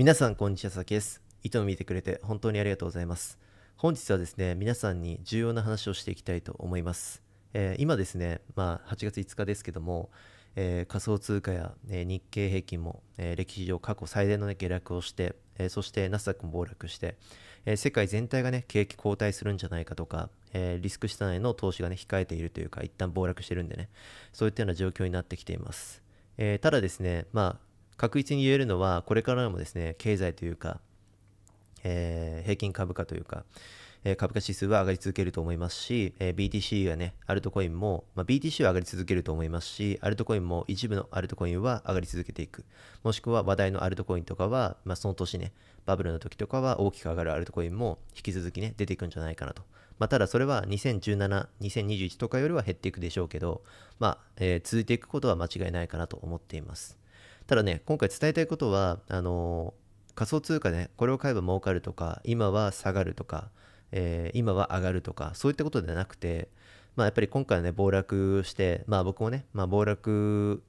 皆さん、こんにちは、佐々木です。いつも見てくれて本当にありがとうございます。本日はですね、皆さんに重要な話をしていきたいと思います。えー、今ですね、まあ、8月5日ですけども、えー、仮想通貨や、えー、日経平均も、え歴史上過去最大の、ね、下落をして、えそしてナスダックも暴落して、え世界全体がね、景気後退するんじゃないかとか、えリスク資産への投資がね、控えているというか、一旦暴落してるんでね、そういったような状況になってきています。えただですね、まあ、確実に言えるのは、これからもですね、経済というか、えー、平均株価というか、えー、株価指数は上がり続けると思いますし、えー、BTC がね、アルトコインも、まあ、BTC は上がり続けると思いますし、アルトコインも一部のアルトコインは上がり続けていく。もしくは話題のアルトコインとかは、まあ、その年ね、バブルの時とかは大きく上がるアルトコインも引き続きね、出ていくんじゃないかなと。まあ、ただそれは2017、2021とかよりは減っていくでしょうけど、まあえー、続いていくことは間違いないかなと思っています。ただね今回伝えたいことはあの仮想通貨ねこれを買えば儲かるとか今は下がるとか、えー、今は上がるとかそういったことではなくてまあやっぱり今回ね暴落してまあ僕もね、まあ、暴落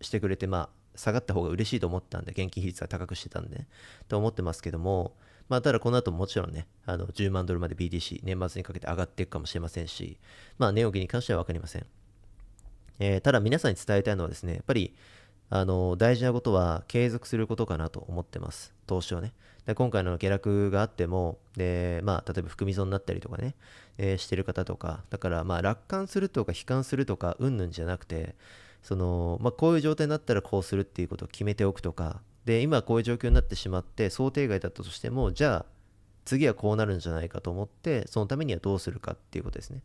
してくれてまあ下がった方が嬉しいと思ったんで現金比率が高くしてたんでねと思ってますけどもまあ、ただこの後もちろんね、あの10万ドルまで BTC、年末にかけて上がっていくかもしれませんし、まあ、値動きに関しては分かりません。えー、ただ皆さんに伝えたいのはですね、やっぱりあの大事なことは継続することかなと思ってます。投資をね。で今回の下落があっても、でまあ、例えば含み損になったりとかね、えー、してる方とか、だからまあ楽観するとか悲観するとか、うんぬんじゃなくて、そのまあ、こういう状態になったらこうするっていうことを決めておくとか、で今こういう状況になってしまって、想定外だったとしても、じゃあ次はこうなるんじゃないかと思って、そのためにはどうするかっていうことですね。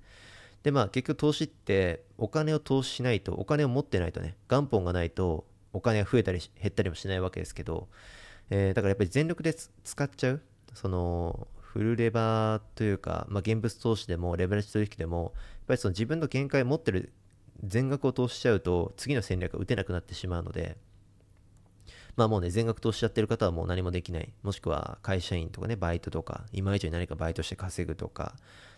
でまあ結局投資ってお金を投資しないと、お金を持ってないとね、元本がないとお金が増えたり減ったりもしないわけですけど、えー、だからやっぱり全力で使っちゃうそのフルレバーというか、まあ、現物投資でもレベルッジ取引でもやっぱりその自分の限界を持ってる全額を投資しちゃうと次の戦略が打てなくなってしまうのでまあもうね全額投資しちゃってる方はもう何もできないもしくは会社員とかねバイトとか今以上に何かバイトして稼ぐとか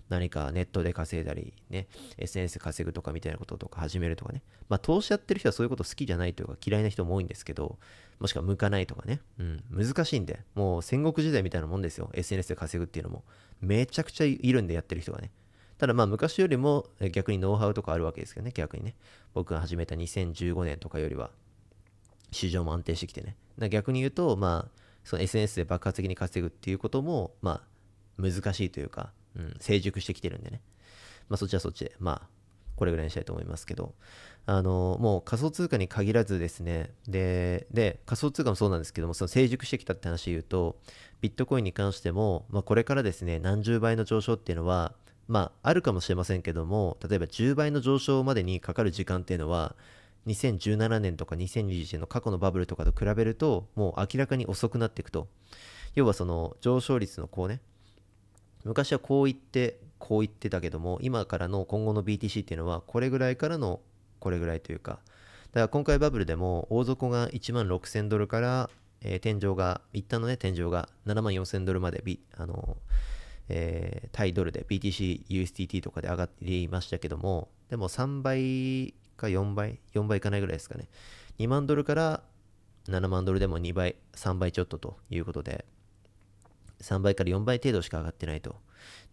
何かネットで稼いだり、ね、SNS 稼ぐとかみたいなこととか始めるとかね。まあ、投資やってる人はそういうこと好きじゃないというか嫌いな人も多いんですけど、もしくは向かないとかね。うん、難しいんで、もう戦国時代みたいなもんですよ。SNS で稼ぐっていうのも。めちゃくちゃいるんでやってる人がね。ただまあ昔よりも逆にノウハウとかあるわけですけどね、逆にね。僕が始めた2015年とかよりは、市場も安定してきてね。逆に言うと、まあ、その SNS で爆発的に稼ぐっていうことも、まあ、難しいというか、うん、成熟してきてるんでね。まあそっちはそっちで、まあこれぐらいにしたいと思いますけど、あの、もう仮想通貨に限らずですね、で、で、仮想通貨もそうなんですけども、その成熟してきたって話で言うと、ビットコインに関しても、まあこれからですね、何十倍の上昇っていうのは、まああるかもしれませんけども、例えば10倍の上昇までにかかる時間っていうのは、2017年とか2021年の過去のバブルとかと比べるともう明らかに遅くなっていくと要はその上昇率のこうね昔はこう言ってこう言ってたけども今からの今後の BTC っていうのはこれぐらいからのこれぐらいというかだから今回バブルでも大底が1万6000ドルから、えー、天井が一旦のね天井が7万4000ドルまで、B、あのえー、タイドルで BTCUSDT とかで上がっていましたけどもでも3倍か4倍4倍いかないぐらいですかね2万ドルから7万ドルでも2倍3倍ちょっとということで3倍から4倍程度しか上がってないと。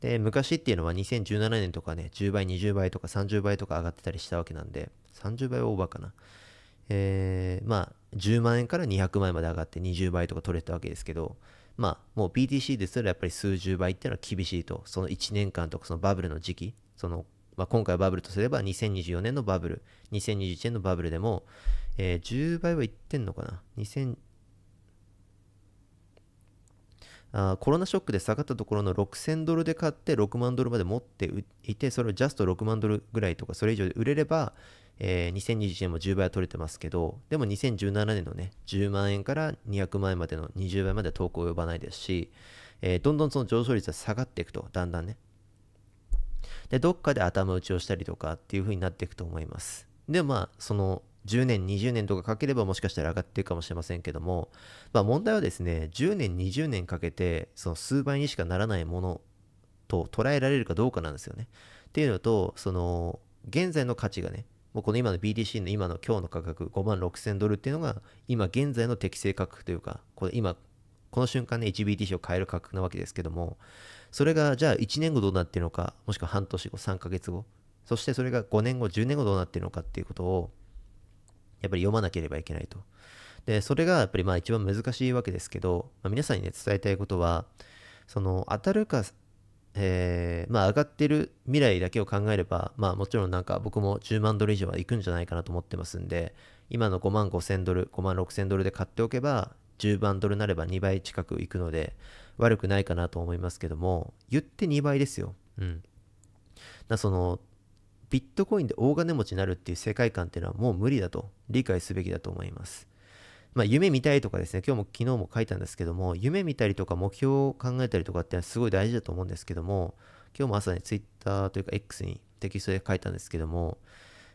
で、昔っていうのは2017年とかね、10倍、20倍とか30倍とか上がってたりしたわけなんで、30倍オーバーかな。えー、まあ、10万円から200万円まで上がって20倍とか取れたわけですけど、まあ、もう BTC ですらやっぱり数十倍っていうのは厳しいと。その1年間とかそのバブルの時期、その、まあ、今回はバブルとすれば2024年のバブル、2021年のバブルでも、えー、10倍はいってんのかな。2000あコロナショックで下がったところの6000ドルで買って6万ドルまで持っていてそれをジャスト6万ドルぐらいとかそれ以上で売れれば、えー、2021年も10倍は取れてますけどでも2017年のね10万円から200万円までの20倍まで投稿及ばないですし、えー、どんどんその上昇率は下がっていくとだんだんねでどっかで頭打ちをしたりとかっていう風になっていくと思いますでまあその10年、20年とかかければもしかしたら上がっていくかもしれませんけども、まあ、問題はですね、10年、20年かけて、その数倍にしかならないものと捉えられるかどうかなんですよね。っていうのと、その、現在の価値がね、もうこの今の BTC の今の今日の価格5万6000ドルっていうのが今現在の適正価格というか、これ今、この瞬間ね 1BTC を買える価格なわけですけども、それがじゃあ1年後どうなってるのか、もしくは半年後、3ヶ月後、そしてそれが5年後、10年後どうなってるのかっていうことを、やっぱり読まなければいけないと。で、それがやっぱりまあ一番難しいわけですけど、まあ、皆さんにね、伝えたいことは、その当たるか、えー、まあ上がってる未来だけを考えれば、まあもちろんなんか僕も10万ドル以上はいくんじゃないかなと思ってますんで、今の5万5千ドル、5万6千ドルで買っておけば、10万ドルなれば2倍近くいくので、悪くないかなと思いますけども、言って2倍ですよ。うん。その、ビットコインで大金持ちになるっていう世界観っていうのはもう無理だと理解すべきだと思います。まあ、夢見たいとかですね、今日も昨日も書いたんですけども、夢見たりとか目標を考えたりとかってすごい大事だと思うんですけども、今日も朝ね、ツイッターというか X にテキストで書いたんですけども、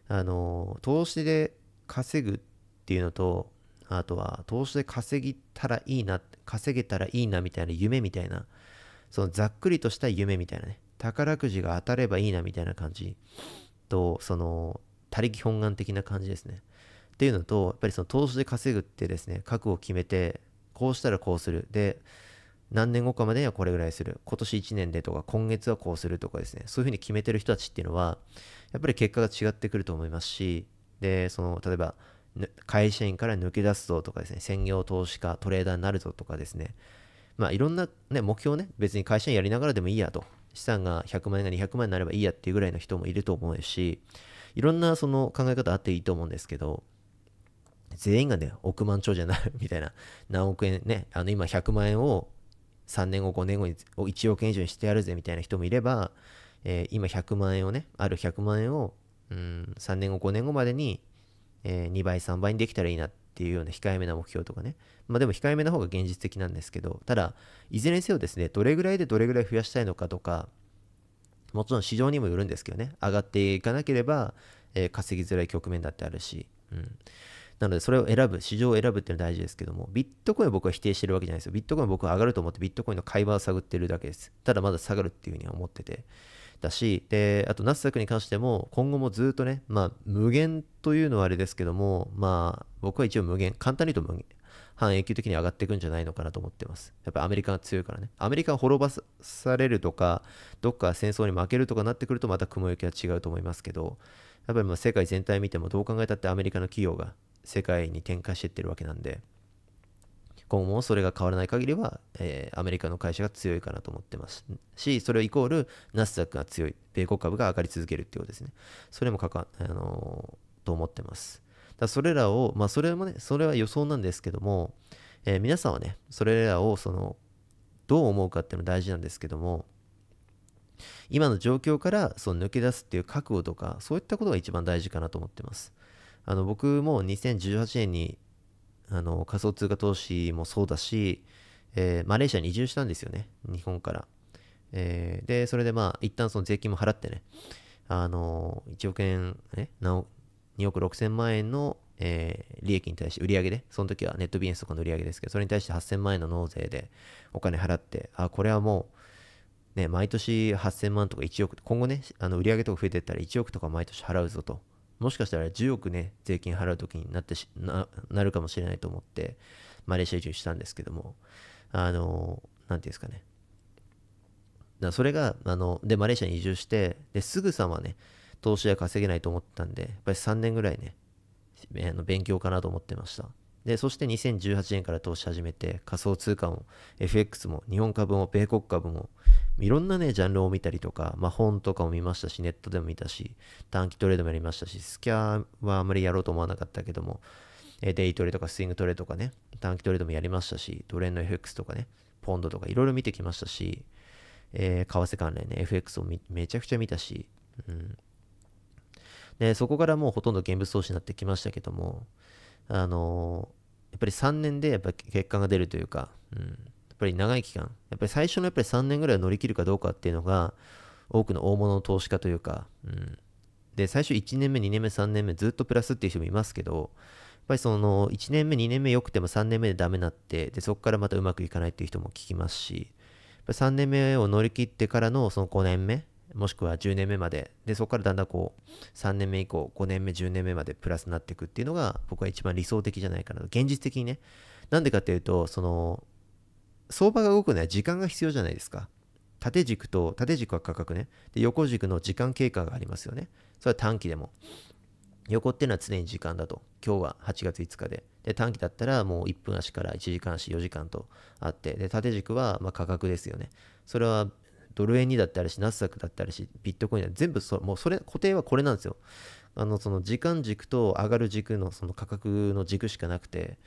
あの、投資で稼ぐっていうのと、あとは投資で稼ぎたらいいな、稼げたらいいなみたいな夢みたいな、そのざっくりとした夢みたいなね、宝くじが当たればいいなみたいな感じとその他力本願的な感じですね。っていうのとやっぱりその投資で稼ぐってですね覚悟を決めてこうしたらこうするで何年後かまでにはこれぐらいする今年1年でとか今月はこうするとかですねそういうふうに決めてる人たちっていうのはやっぱり結果が違ってくると思いますしでその例えば会社員から抜け出すぞとかですね専業投資家トレーダーになるぞとかですねまあいろんな、ね、目標ね別に会社員やりながらでもいいやと資産が100万円が200万円になればいいやっていうぐらいの人もいると思うしいろんなその考え方あっていいと思うんですけど全員がね億万長者になる みたいな何億円ねあの今100万円を3年後5年後に1億円以上にしてやるぜみたいな人もいれば、えー、今100万円をねある100万円をうん3年後5年後までに、えー、2倍3倍にできたらいいなっていうような控えめな目標とかね。まあでも控えめな方が現実的なんですけど、ただ、いずれにせよですね、どれぐらいでどれぐらい増やしたいのかとか、もちろん市場にもよるんですけどね、上がっていかなければ、えー、稼ぎづらい局面だってあるし、うん。なので、それを選ぶ、市場を選ぶっていうのは大事ですけども、ビットコインを僕は否定してるわけじゃないですよ。ビットコイン僕は上がると思って、ビットコインの買い場を探ってるだけです。ただ、まだ下がるっていうふうには思ってて。だしであとナスダックに関しても今後もずっとね、まあ、無限というのはあれですけども、まあ、僕は一応無限簡単に言うと無限半永久的に上がっていくんじゃないのかなと思ってます。やっぱアメリカが強いからね。アメリカが滅ばされるとか、どっか戦争に負けるとかなってくるとまた雲行きは違うと思いますけど、やっぱりま世界全体見てもどう考えたってアメリカの企業が世界に展開していってるわけなんで、今後もそれが変わらない限りは、えー、アメリカの会社が強いかなと思ってますし、それをイコールナスダックが強い、米国株が上がり続けるっていうことですね。それもかか、あのー、と思ってます。だそれらを、まあ、それもね、それは予想なんですけども、えー、皆さんはね、それらをそのどう思うかっていうの大事なんですけども、今の状況からその抜け出すっていう覚悟とか、そういったことが一番大事かなと思ってます。あの僕も2018年にあの仮想通貨投資もそうだし、えー、マレーシアに移住したんですよね日本から、えー、でそれでまあ一旦その税金も払ってねあの1億円ね2億6000万円の、えー、利益に対して売り上げでその時はネットビジネスとかの売り上げですけどそれに対して8000万円の納税でお金払ってあこれはもうね、毎年8000万とか1億、今後ね、あの売上とか増えていったら1億とか毎年払うぞともしかしたら10億ね、税金払う時になってなるかもしれないと思って、マレーシア移住したんですけども、あの、なんていうんですかね。だそれが、あの、で、マレーシアに移住して、ですぐさまね、投資は稼げないと思ったんで、やっぱり3年ぐらいね、あの勉強かなと思ってました。で、そして2018年から投資始めて、仮想通貨も FX も日本株も米国株も、いろんなね、ジャンルを見たりとか、まあ本とかも見ましたし、ネットでも見たし、短期トレードもやりましたし、スキャーはあまりやろうと思わなかったけども、デイトレとかスイングトレとかね、短期トレードもやりましたし、ドレンの FX とかね、ポンドとかいろいろ見てきましたし、えー、為替関連ね、FX をめちゃくちゃ見たし、うん。で、そこからもうほとんど現物投資になってきましたけども、あのーやっぱり3年でやっぱり結果が出るというか、うん、やっぱり長い期間やっぱり最初のやっぱり3年ぐらいは乗り切るかどうかっていうのが多くの大物の投資家というか、うん、で最初1年目2年目3年目ずっとプラスっていう人もいますけどやっぱりその1年目2年目良くても3年目でダメになってでそこからまたうまくいかないっていう人も聞きますしやっぱ3年目を乗り切ってからのその5年目もしくは10年目まででそこからだんだんこう3年目以降5年目10年目までプラスになっていくっていうのが僕は一番理想的じゃないかなと。現実的にねなんでかっていうとその相場が動くのは時間が必要じゃないですか縦軸と縦軸は価格ねで横軸の時間経過がありますよねそれは短期でも横っていうのは常に時間だと今日は8月5日でで短期だったらもう1分足から1時間足4時間とあってで縦軸はま価格ですよねそれはドル円にだったりし、ナスダックだったりし、ビットコインだ全部そ、もうそれ、固定はこれなんですよ。あの、その時間軸と上がる軸のその価格の軸しかなくて、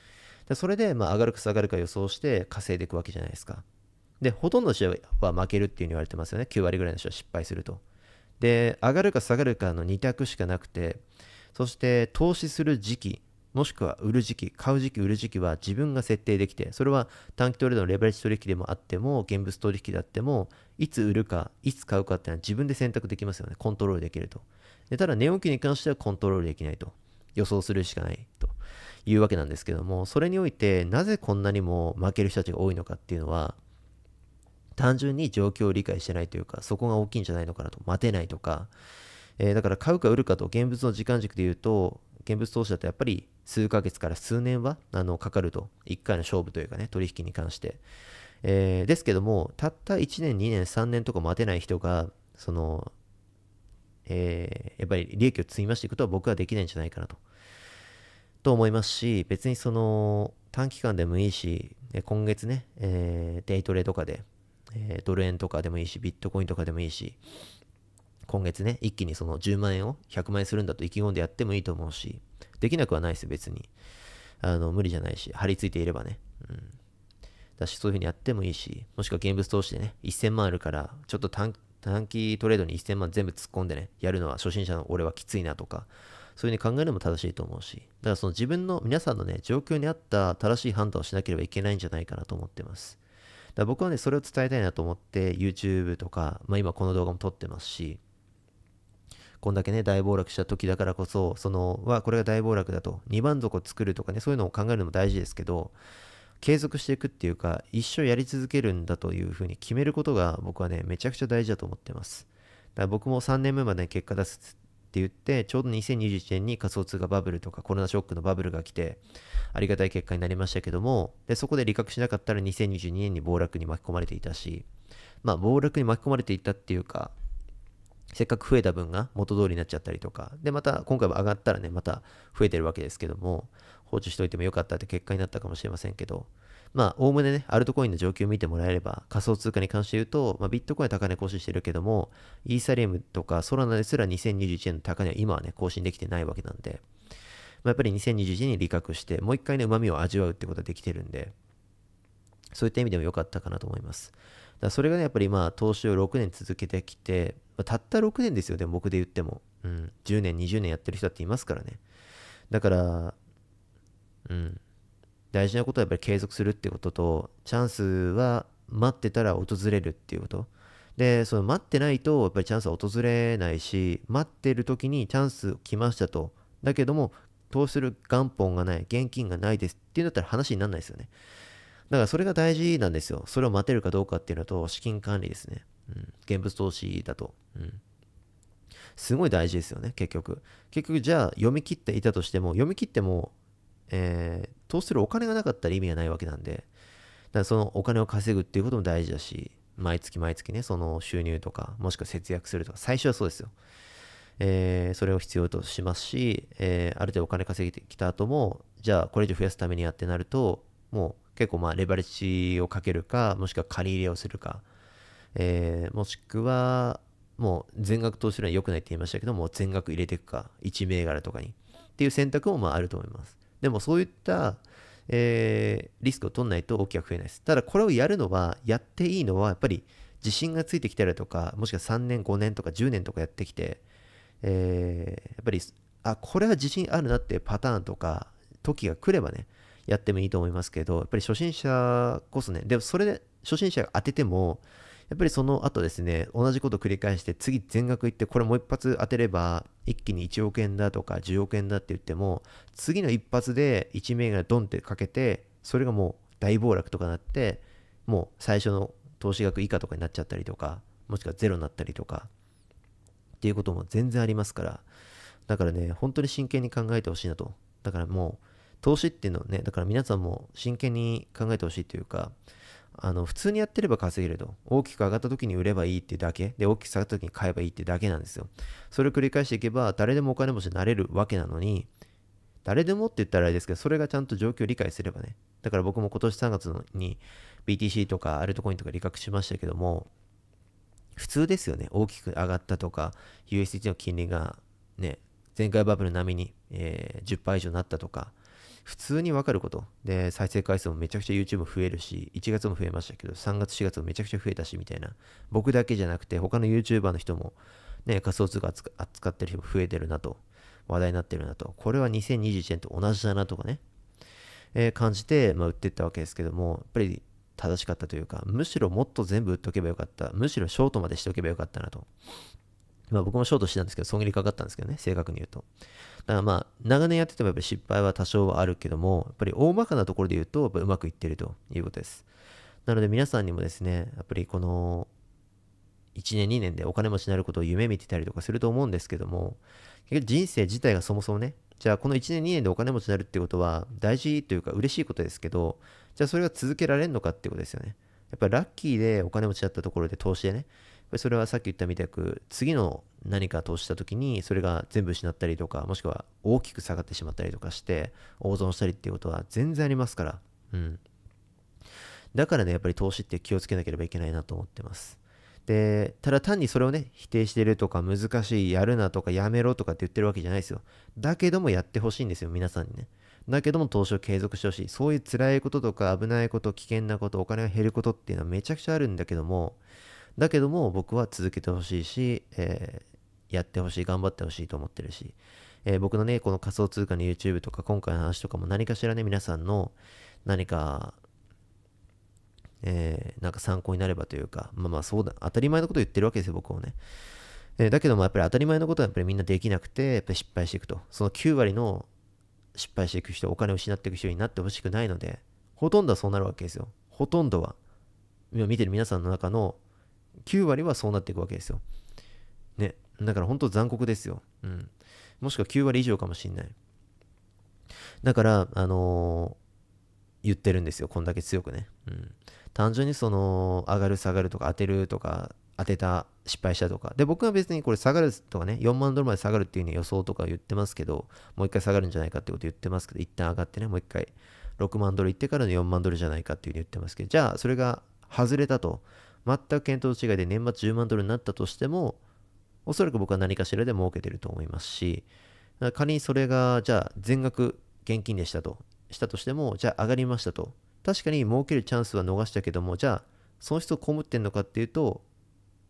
でそれで、まあ、上がるか下がるか予想して稼いでいくわけじゃないですか。で、ほとんどの試合は負けるっていうふうに言われてますよね。9割ぐらいの人は失敗すると。で、上がるか下がるかの2択しかなくて、そして投資する時期、もしくは売る時期、買う時期、売る時期は自分が設定できて、それは短期トレードのレバレッジ取引でもあっても、現物取引であっても、いつ売るか、いつ買うかっていうのは自分で選択できますよね。コントロールできると。でただ、値動きに関してはコントロールできないと。予想するしかないというわけなんですけども、それにおいて、なぜこんなにも負ける人たちが多いのかっていうのは、単純に状況を理解してないというか、そこが大きいんじゃないのかなと。待てないとか、えー、だから買うか売るかと、現物の時間軸で言うと、現物投資だとやっぱり数ヶ月から数年はあのかかると、1回の勝負というかね、取引に関して。えー、ですけども、たった1年、2年、3年とか待てない人が、その、えー、やっぱり利益を積み増していくとは僕はできないんじゃないかなと。と思いますし、別にその短期間でもいいし、今月ね、えー、デイトレとかで、えー、ドル円とかでもいいし、ビットコインとかでもいいし、今月ね、一気にその10万円を100万円するんだと意気込んでやってもいいと思うし、できなくはないです、別に。あの、無理じゃないし、張り付いていればね。うん。だし、そういう風にやってもいいし、もしくは現物投資でね、1000万あるから、ちょっと短期トレードに1000万全部突っ込んでね、やるのは初心者の俺はきついなとか、そういう風に考えるのも正しいと思うし、だからその自分の皆さんのね、状況に合った正しい判断をしなければいけないんじゃないかなと思ってます。だから僕はね、それを伝えたいなと思って、YouTube とか、まあ今この動画も撮ってますし、こんだけね、大暴落した時だからこそ、その、は、これが大暴落だと、2番底作るとかね、そういうのを考えるのも大事ですけど、継続していくっていうか、一生やり続けるんだというふうに決めることが、僕はね、めちゃくちゃ大事だと思ってます。だから僕も3年目まで結果出すって言って、ちょうど2021年に仮想通貨バブルとかコロナショックのバブルが来て、ありがたい結果になりましたけども、で、そこで利確しなかったら2022年に暴落に巻き込まれていたし、まあ、暴落に巻き込まれていたっていうか、せっかく増えた分が元通りになっちゃったりとか、で、また今回は上がったらね、また増えてるわけですけども、放置しといてもよかったって結果になったかもしれませんけど、まあ、おおむねね、アルトコインの状況を見てもらえれば、仮想通貨に関して言うと、まあ、ビットコインは高値更新してるけども、イーサリアムとかソラナですら2021年の高値は今はね、更新できてないわけなんで、まあ、やっぱり2021年に利確して、もう一回ね、旨味を味わうってことができてるんで、そういった意味でも良かったかなと思います。だそれがね、やっぱりまあ投資を6年続けてきて、またった6年ですよね、僕で言っても。うん、10年、20年やってる人だっていますからね。だから、うん、大事なことはやっぱり継続するってことと、チャンスは待ってたら訪れるっていうこと。で、その待ってないと、やっぱりチャンスは訪れないし、待ってる時にチャンス来ましたと。だけども、投資する元本がない、現金がないですっていうんだったら話にならないですよね。だからそれが大事なんですよ。それを待てるかどうかっていうのと、資金管理ですね。うん。現物投資だと。うん。すごい大事ですよね、結局。結局、じゃあ読み切っていたとしても、読み切っても、えー、投資するお金がなかったら意味がないわけなんで、だからそのお金を稼ぐっていうことも大事だし、毎月毎月ね、その収入とか、もしくは節約するとか、最初はそうですよ。えー、それを必要としますし、えー、ある程度お金稼げてきた後も、じゃあこれ以上増やすためにやってなると、もう結構まあレバレッジをかけるか、もしくは借り入れをするか、えー、もしくはもう全額投資するのは良くないって言いましたけども、全額入れていくか、1銘柄とかにっていう選択もまああると思います。でもそういった、えー、リスクを取らないと大きく増えないです。ただこれをやるのは、やっていいのはやっぱり自信がついてきたりとか、もしくは3年、5年とか10年とかやってきて、えー、やっぱり、あ、これは自信あるなってパターンとか、時が来ればね、やってもいいと思いますけど、やっぱり初心者こそね、でもそれで初心者が当てても、やっぱりその後ですね、同じこと繰り返して、次全額いって、これもう一発当てれば、一気に1億円だとか10億円だって言っても、次の一発で1銘柄ドンってかけて、それがもう大暴落とかなって、もう最初の投資額以下とかになっちゃったりとか、もしくはゼロになったりとか、っていうことも全然ありますから、だからね、本当に真剣に考えてほしいなと。だからもう、投資っていうのはね、だから皆さんも真剣に考えてほしいというか、あの普通にやってれば稼げると。大きく上がった時に売ればいいってだけ。で、大きく下がった時に買えばいいってだけなんですよ。それを繰り返していけば、誰でもお金持ちになれるわけなのに、誰でもって言ったらあれですけど、それがちゃんと状況を理解すればね。だから僕も今年3月に BTC とかアルトコインとか理覚しましたけども、普通ですよね。大きく上がったとか、USDT の金利がね、前回バブル並みに、えー、10%以上になったとか、普通にわかること。で、再生回数もめちゃくちゃ YouTube 増えるし、1月も増えましたけど、3月、4月もめちゃくちゃ増えたし、みたいな。僕だけじゃなくて、他の YouTuber の人も、ね、仮想通貨扱ってる人も増えてるなと、話題になってるなと。これは2021年と同じだなとかね、えー、感じて、まあ、売っていったわけですけども、やっぱり正しかったというか、むしろもっと全部売っとけばよかった。むしろショートまでしておけばよかったなと。まあ僕もショートしてたんですけど、損切りかかったんですけどね、正確に言うと。だからまあ、長年やっててもやっぱり失敗は多少はあるけども、やっぱり大まかなところで言うと、やっぱうまくいってるということです。なので皆さんにもですね、やっぱりこの1年2年でお金持ちになることを夢見てたりとかすると思うんですけども、結局人生自体がそもそもね、じゃあこの1年2年でお金持ちになるってことは大事というか嬉しいことですけど、じゃあそれが続けられるのかってことですよね。やっぱりラッキーでお金持ちだったところで投資でね、それはさっき言ったみたく、次の何か投資した時に、それが全部失ったりとか、もしくは大きく下がってしまったりとかして、大損したりっていうことは全然ありますから、うん。だからね、やっぱり投資って気をつけなければいけないなと思ってます。で、ただ単にそれをね、否定してるとか、難しい、やるなとか、やめろとかって言ってるわけじゃないですよ。だけどもやってほしいんですよ、皆さんにね。だけども投資を継続してほしい。そういう辛いこととか、危ないこと、危険なこと、お金が減ることっていうのはめちゃくちゃあるんだけども、だけども僕は続けてほしいし、えー、やってほしい頑張ってほしいと思ってるし、えー、僕のねこの仮想通貨の YouTube とか今回の話とかも何かしらね皆さんの何かえー、なんか参考になればというか、まあまあそうだ、当たり前のこと言ってるわけですよ、僕もね。えー、だけどもやっぱり当たり前のことはやっぱりみんなできなくて、やっぱり失敗していくと。その9割の失敗していく人、お金を失っていく人になってほしくないので、ほとんどはそうなるわけですよ。ほとんどは。今見てる皆さんの中の9割はそうなっていくわけですよ。ね。だから本当残酷ですよ。うん。もしくは9割以上かもしんない。だから、あのー、言ってるんですよ。こんだけ強くね。うん。単純にその、上がる下がるとか当てるとか、当てた、失敗したとか。で、僕は別にこれ下がるとかね、4万ドルまで下がるっていう、に予想とか言ってますけど、もう一回下がるんじゃないかってこと言ってますけど、一旦上がってね、もう一回6万ドルいってからの4万ドルじゃないかっていうふうに言ってますけど、じゃあそれが外れたと。全く見当違いで年末10万ドルになったとしても、おそらく僕は何かしらで儲けてると思いますし、仮にそれが、じゃあ全額現金でしたと、したとしても、じゃあ上がりましたと。確かに儲けるチャンスは逃したけども、じゃあ損失をこむってんのかっていうと、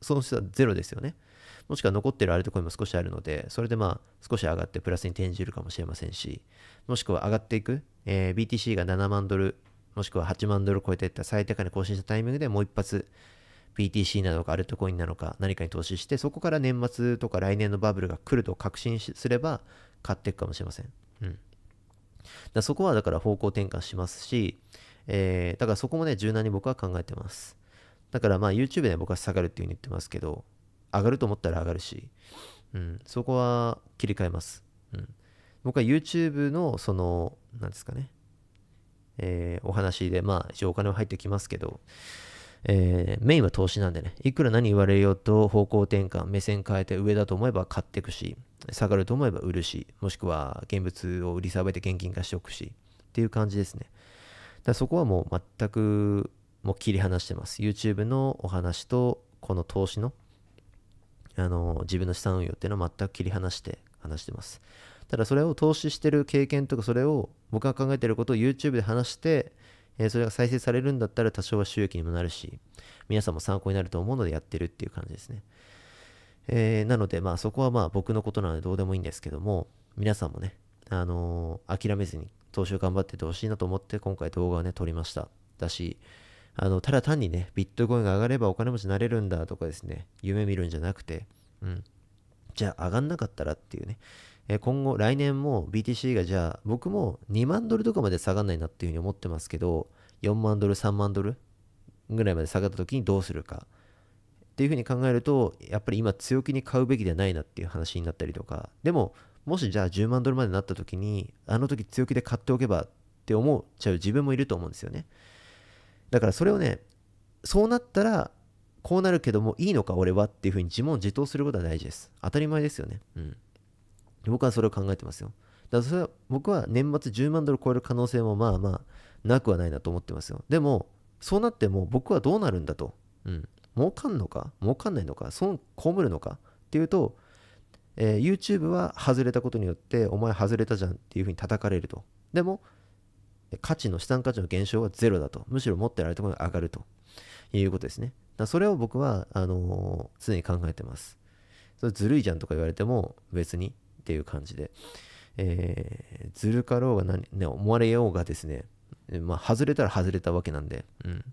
損失はゼロですよね。もしくは残ってるあるところも少しあるので、それでまあ少し上がってプラスに転じるかもしれませんし、もしくは上がっていく、えー、BTC が7万ドル、もしくは8万ドル超えていった最高値更新したタイミングでもう一発 PTC なのかアルトコインなのか何かに投資してそこから年末とか来年のバブルが来ると確信すれば買っていくかもしれません。うん、だそこはだから方向転換しますし、えー、だからそこもね柔軟に僕は考えてます。だからまあ YouTube で僕は下がるっていう風に言ってますけど上がると思ったら上がるし、うん、そこは切り替えます。うん、僕は YouTube のその何ですかね、えー、お話でまあ一応お金は入ってきますけどえー、メインは投資なんでね、いくら何言われようと方向転換、目線変えて上だと思えば買っていくし、下がると思えば売るし、もしくは現物を売りさばいて現金化しておくし、っていう感じですね。だそこはもう全くもう切り離してます。YouTube のお話と、この投資の、あの、自分の資産運用っていうのは全く切り離して話してます。ただそれを投資してる経験とか、それを僕が考えてることを YouTube で話して、えー、それが再生されるんだったら多少は収益にもなるし、皆さんも参考になると思うのでやってるっていう感じですね。えー、なので、まあそこはまあ僕のことなのでどうでもいいんですけども、皆さんもね、あのー、諦めずに投資を頑張っててほしいなと思って今回動画をね、撮りました。だし、あの、ただ単にね、ビットコインが上がればお金持ちになれるんだとかですね、夢見るんじゃなくて、うん。じゃあ上がんなかったらっていうね、え今後来年も BTC がじゃあ僕も2万ドルとかまで下がんないなっていうふうに思ってますけど4万ドル3万ドルぐらいまで下がった時にどうするかっていうふうに考えるとやっぱり今強気に買うべきではないなっていう話になったりとかでももしじゃあ10万ドルまでなった時にあの時強気で買っておけばって思っちゃう自分もいると思うんですよねだからそれをねそうなったらこうなるけどもいいのか俺はっていうふうに自問自答することは大事です当たり前ですよねうん僕はそれを考えてますよ。だからそれは僕は年末10万ドル超える可能性もまあまあなくはないなと思ってますよ。でも、そうなっても僕はどうなるんだと。うん。儲かんのか儲かんないのか損被るのかっていうと、えー、YouTube は外れたことによってお前外れたじゃんっていうふうに叩かれると。でも、価値の資産価値の減少はゼロだと。むしろ持ってられるところが上がるということですね。だそれを僕は、あのー、常に考えてます。それずるいじゃんとか言われても別にっていう感じで、えー、ずるかろうが何、ね、思われようがですね、まあ、外れたら外れたわけなんで、うん。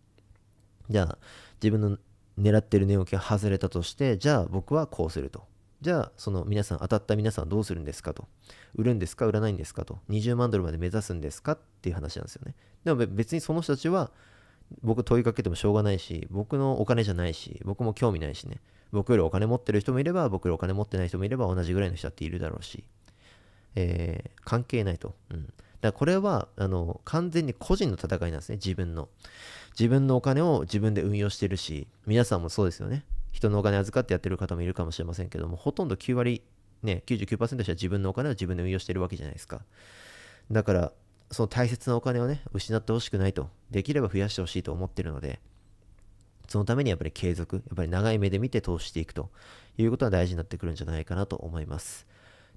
じゃあ、自分の狙ってる値動きが外れたとして、じゃあ僕はこうすると。じゃあ、その皆さん、当たった皆さんはどうするんですかと。売るんですか売らないんですかと。20万ドルまで目指すんですかっていう話なんですよね。でも別にその人たちは、僕問いかけてもしょうがないし、僕のお金じゃないし、僕も興味ないしね。僕よりお金持ってる人もいれば、僕よりお金持ってない人もいれば、同じぐらいの人だっているだろうし、えー、関係ないと。うん。だからこれは、あの、完全に個人の戦いなんですね、自分の。自分のお金を自分で運用してるし、皆さんもそうですよね。人のお金預かってやってる方もいるかもしれませんけども、ほとんど9割、ね、99%の人は自分のお金を自分で運用してるわけじゃないですか。だから、その大切なお金をね、失ってほしくないと、できれば増やしてほしいと思ってるので、そのためにやっぱり継続、やっぱり長い目で見て投資していくということが大事になってくるんじゃないかなと思います。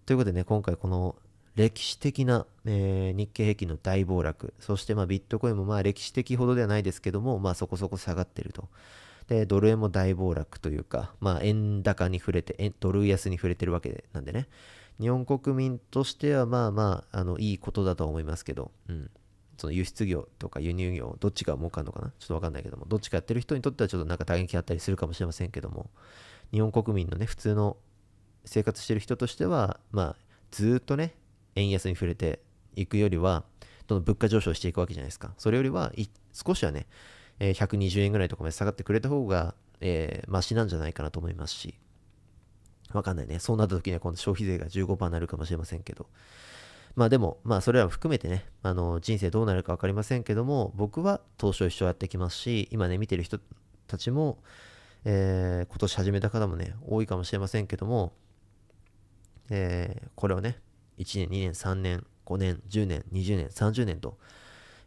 ということでね、今回この歴史的な、えー、日経平均の大暴落、そしてまビットコインもまあ歴史的ほどではないですけども、まあ、そこそこ下がってると。で、ドル円も大暴落というか、まあ、円高に触れて、ドル安に触れてるわけなんでね、日本国民としてはまあまあ、あのいいことだと思いますけど、うん。その輸出業とか輸入業、どっちが儲かるのかなちょっとわかんないけども、どっちかやってる人にとってはちょっとなんか打撃あったりするかもしれませんけども、日本国民のね、普通の生活してる人としては、まあ、ずっとね、円安に触れていくよりは、どんどん物価上昇していくわけじゃないですか。それよりは、少しはね、えー、120円ぐらいとかまで下がってくれた方が、えー、マシなんじゃないかなと思いますし、わかんないね。そうなった時には今度消費税が15%になるかもしれませんけど、まあでも、まあそれらも含めてね、あの人生どうなるか分かりませんけども、僕は投資を一生やってきますし、今ね、見てる人たちも、えー、今年始めた方もね、多いかもしれませんけども、えー、これをね、1年、2年、3年、5年、10年、20年、30年と、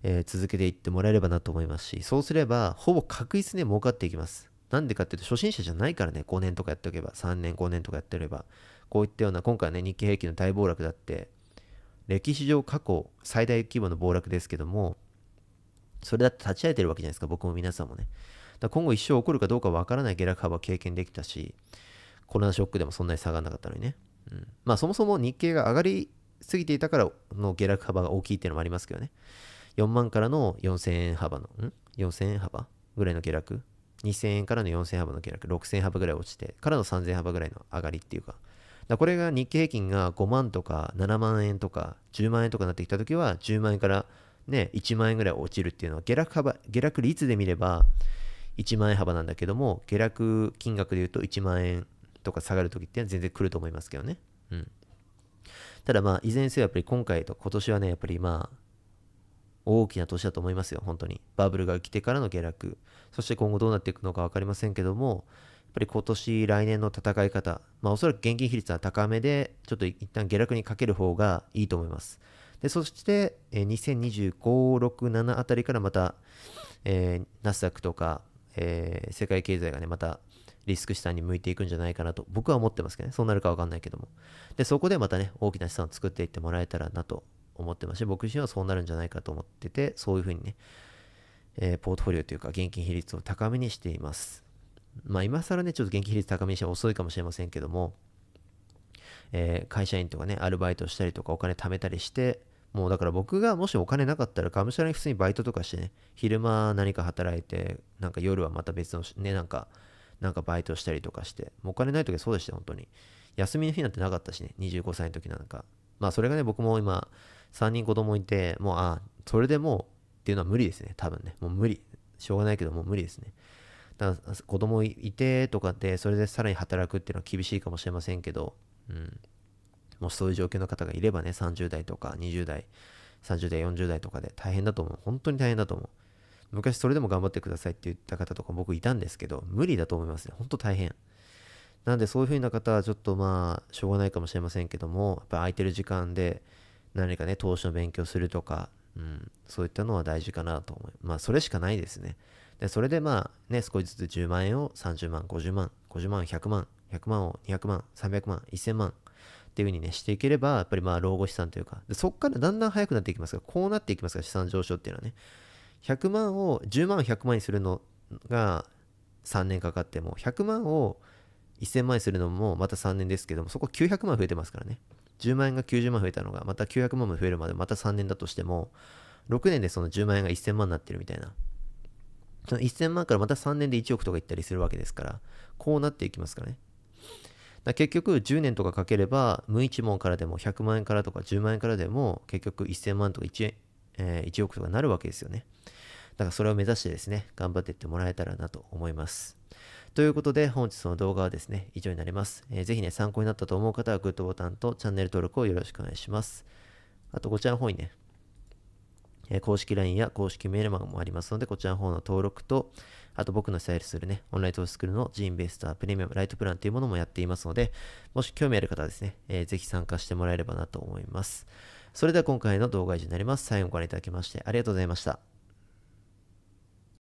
えー、続けていってもらえればなと思いますし、そうすれば、ほぼ確実に儲かっていきます。なんでかっていうと、初心者じゃないからね、5年とかやっておけば、3年、5年とかやってれば、こういったような、今回ね、日経平均の大暴落だって、歴史上過去最大規模の暴落ですけども、それだって立ち会えてるわけじゃないですか、僕も皆さんもね。だ今後一生起こるかどうかわからない下落幅を経験できたし、コロナショックでもそんなに下がらなかったのにね。うん、まあそもそも日経が上がりすぎていたからの下落幅が大きいっていうのもありますけどね。4万からの4000円幅の、ん ?4000 円幅ぐらいの下落。2000円からの4000円幅の下落、6000円幅ぐらい落ちて、からの3000円幅ぐらいの上がりっていうか、だこれが日経平均が5万とか7万円とか10万円とかなってきた時は10万円からね1万円ぐらい落ちるっていうのは下落幅下落率で見れば1万円幅なんだけども下落金額で言うと1万円とか下がる時って全然来ると思いますけどねうんただまあいずれにせよやっぱり今回と今年はねやっぱりまあ大きな年だと思いますよ、本当に。バブルが来てからの下落。そして今後どうなっていくのか分かりませんけども、ぱり今年、来年の戦い方、まあ、おそらく現金比率は高めで、ちょっと一旦下落にかける方がいいと思います。でそして、えー、2025、6、7あたりからまた、えナスダックとか、えー、世界経済がね、またリスク資産に向いていくんじゃないかなと僕は思ってますけどね。そうなるかわかんないけども。で、そこでまたね、大きな資産を作っていってもらえたらなと思ってますし、僕自身はそうなるんじゃないかと思ってて、そういうふうにね、えー、ポートフォリオというか現金比率を高めにしています。まあ今更ね、ちょっと現金比率高めにしては遅いかもしれませんけども、えー、会社員とかね、アルバイトしたりとかお金貯めたりして、もうだから僕がもしお金なかったら、がむしゃらに普通にバイトとかしてね、昼間何か働いて、なんか夜はまた別の、ね、なんか、なんかバイトしたりとかして、もうお金ない時はそうでした、本当に。休みの日なんてなかったしね、25歳の時なんか。まあそれがね、僕も今、3人子供いて、もう、あ、それでもうっていうのは無理ですね、多分ね。もう無理。しょうがないけど、もう無理ですね。だから子供いてとかってそれでさらに働くっていうのは厳しいかもしれませんけど、うん、もしそういう状況の方がいればね30代とか20代30代40代とかで大変だと思う本当に大変だと思う昔それでも頑張ってくださいって言った方とか僕いたんですけど無理だと思いますね本当大変なんでそういう風な方はちょっとまあしょうがないかもしれませんけどもやっぱ空いてる時間で何かね投資の勉強するとか、うん、そういったのは大事かなと思いまあそれしかないですねで、それでまあね、少しずつ10万円を30万、50万、50万、100万、100万を200万、300万、1000万っていう風にね、していければ、やっぱりまあ老後資産というか、でそこからだんだん速くなっていきますが、こうなっていきますが、資産上昇っていうのはね、100万を、10万を100万にするのが3年かかっても、100万を1000万にするのもまた3年ですけども、そこ900万増えてますからね。10万円が90万増えたのが、また900万も増えるまでまた3年だとしても、6年でその10万円が1000万になってるみたいな。その1000万からまた3年で1億とかいったりするわけですから、こうなっていきますからね。だ結局10年とかかければ無一文からでも100万円からとか10万円からでも結局1000万とか 1,、えー、1億とかなるわけですよね。だからそれを目指してですね、頑張っていってもらえたらなと思います。ということで本日の動画はですね、以上になります。えー、ぜひね、参考になったと思う方はグッドボタンとチャンネル登録をよろしくお願いします。あとこちらの方にね、え公式 LINE や公式メールマガもありますので、こちらの方の登録と、あと僕のスタイルするね、オンライン投資スクールのジーンベースタープレミアムライトプランというものもやっていますので、もし興味ある方はですね、えー、ぜひ参加してもらえればなと思います。それでは今回の動画以上になります。最後ご覧いただきましてありがとうございました。